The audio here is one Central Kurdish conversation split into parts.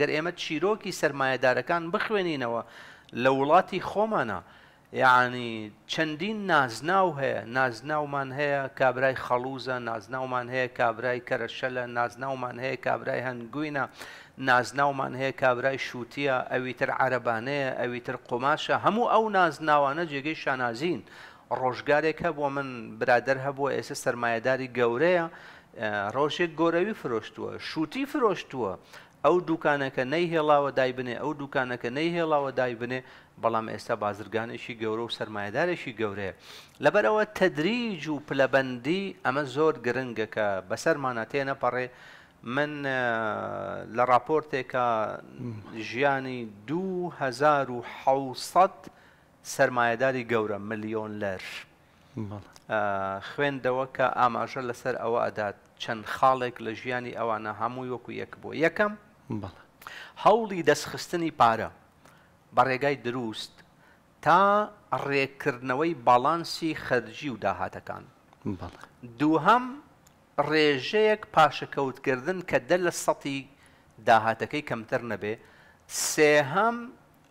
گەر ئێمە چیرۆکی سرمایهدارەکان بخوێنینەوە لە وڵاتی خۆمانە یعنی چەندین نازناو هەیە نازناومان هەیە کابرای خەڵوزە نازناومان هەیە کابرای کەرەشەلە نازناومان هەیە کابرای هەنگوینە نازناومان هەیە کابرای شووتە ئەویتر عربانەیە ئەویتر قۆماشە هەموو ئەو نازناوانە جێگەی شانازین ڕۆژگارێک هەبووە من برادر هەبووە ئێستا سرمایهداری گەورەیە ڕۆژێک گۆرەوی فرۆشتووە شووتی فرۆشتووە ئەو دوکانەکە نەیهێڵاوە دایبنێ ئەو دوکانەکە نەیهێڵاوە دایبنێ بەڵام ئێستا بازرگانێکی گەورە و سرمایهدارێکی گەورەیە لەبەرەوە تەدریج و پلەبەندی ئەمە زۆر گرنگەکە بەسەرمانە تێنەپەڕێ من لە راپۆرتێکە ژیانی 2600 سرمایهداری گەورە ملیۆن لەر خوێندەوە کە ئاماژە لەسەر ئەوە ئەدات چەند خاڵێک لە ژیانی ئەوانە هەمووی وەکو یەک بوو یەکەم هەوڵی دەستخستنی پارە بە ڕێگای دروست تا ڕێکردنەوەی باڵانسی خەرجی و داهاتەکان دووهەم ڕێژەیەک پاشەکەوتکردن کە دە لە سەتی داهاتەکەی کەمتر نەبێ سێهەم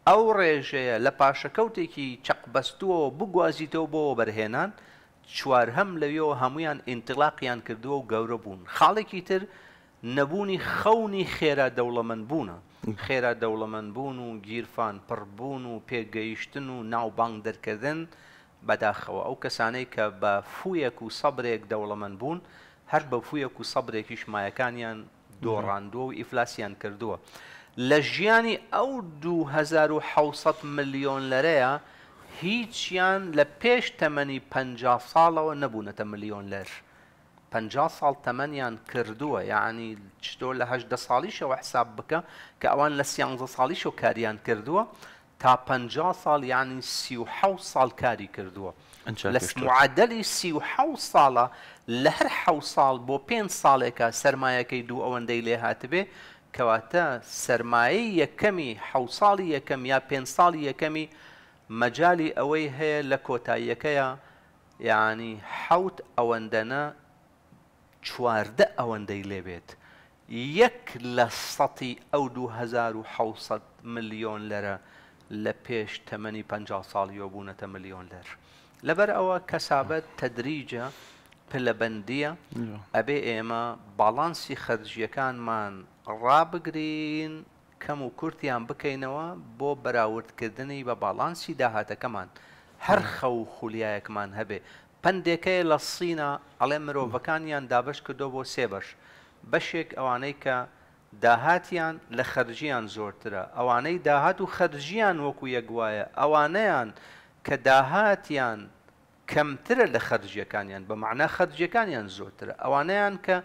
ئەو ڕێژەیە لە پاشەکەوتێکی چەقبەستوەوە بگوازیتەوە بۆ بەرهێنان چوارهەم لەوێەوە هەمویان ئینتلاقیان کردووە و گەورە بوون خاڵێکی تر نەبوونی خەونی خێرا دەوڵەمەند بوونە خێرا دەوڵەمەند بوون و گیرفان پڕبوون و پێگەیشتن و ناوبانگ دەرکردن بەداخەوە ئەو کەسانەی کە بە فویەک و سەبرێک دەوڵەمەند بوون هەر بە فویەک و سەبرێکی شمایەکانیان دۆڕاندووە و ئیفلاسیان کردووە لە ژیانی ئەو 2600 ملیۆن لەرەیە هیچیان لە پێش تەمەنی 50 ساڵەوە نەبوونەتە ملیۆن لەر. پ ساڵ تەمەنیان کردووە یعنی تۆ لە هەش دە ساڵیشەوە حساب بکە کە ئەوان لە سیانزە ساڵیشەوە کاریان کردووە تا پ ساڵ یعنی سیح ساڵ کاری کردووە لە معادلی سیح ساڵە لە هەر حە ساڵ بۆ پێ ساڵێکە سرمایەکەی دوو ئەوەندەی لێ هاتبێ کەواتە سرمایە یەکەمی حە ساڵی یەکەم یا پێ ساڵی یەکەمی مەجای ئەوەی هەیە لە کۆتاییەکەیە یعنی حوت ئەوەندەنە چواردە ئەوەندەی لێبێت یەک لە سەتی ئەو 2600 ملیۆن لەرە لە پێش تەمەنی 50 ساڵیۆ بوونەتە ملیۆن لەر لەبەر ئەوە کەسابەت تەدریجە پلەبندیە ئەبێ ئێمە باڵانسی خەرجیەکانمان ڕابگرین کەم و کورتیان بکەینەوە بۆ بەراوردکردنی بە باڵانسی داهاتەکەمان هەر خە و خولیایەکمان هەبێ پندێکەیە لە سینە ئەڵێ مرۆڤەکانیان دابش کردو بۆ سێبەش بەشێک ئەوانەی کە داهاتیان لە خەرجیان زۆرترە ئەوانەی داهات و خەرجیان وەکو یەکگوایە ئەوانەیان کە داهاتیان کەمترە لە خەرجیەکانیان بە معنا خەرجیەکانیان زۆرترە ئەوانەیان کە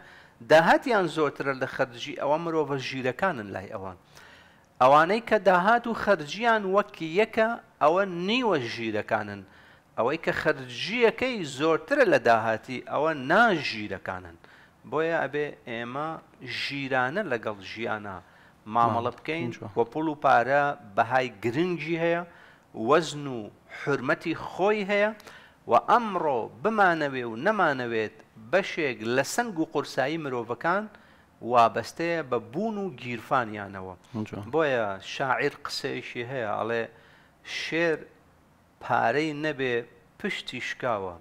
داهاتیان زۆرترە لە خەرجی ئەوە مرۆڤە ژیرەکانن لای ئەوان ئەوانەی کە داهات و خەرجیان وەکی یەکە ئەوە نیوە ژیرەکانن ئەوەی کە خەرجیەکەی زۆرترە لە داهاتی ئەوە ناژیرەکانن بۆیە ئەبێ ئێمە ژیرانە لەگەڵ ژیانە مامەڵە بکەین وە پڵ و پارە بەهای گرنگی هەیە وەزن و حرمەتی خۆی هەیە و ئەمڕۆ بمانەوێ و نەمانەوێت بەشێک لە سنگ و قورسایی مرۆڤەکان وابەستەیە بە بوون و گیرفانیانەوە بۆیە شاعیر قسەیەشی هەیە ئەڵێ شێر پارەی نەبێ پشتی شکاوە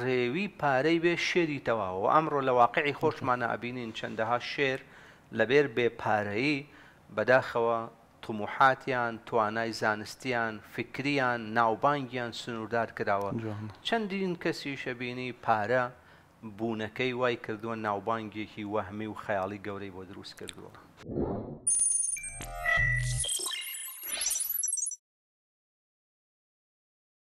ڕێوی پارەی بێ شێری تەواوە ئەمڕۆ لە واقعی خۆشمانە ئەبینین چەندەها شێر لەبێر بێ پارەیی بەداخەوە توموحاتیان توانای زانستیان فکریان ناوبانگیان سنووردار کراوە چەندین کەسی شەبینی پارە بوونەکەی وای کردووە ناوبانگێکی وەهمی و خەیاڵی گەورەی بۆ دروست کردووە.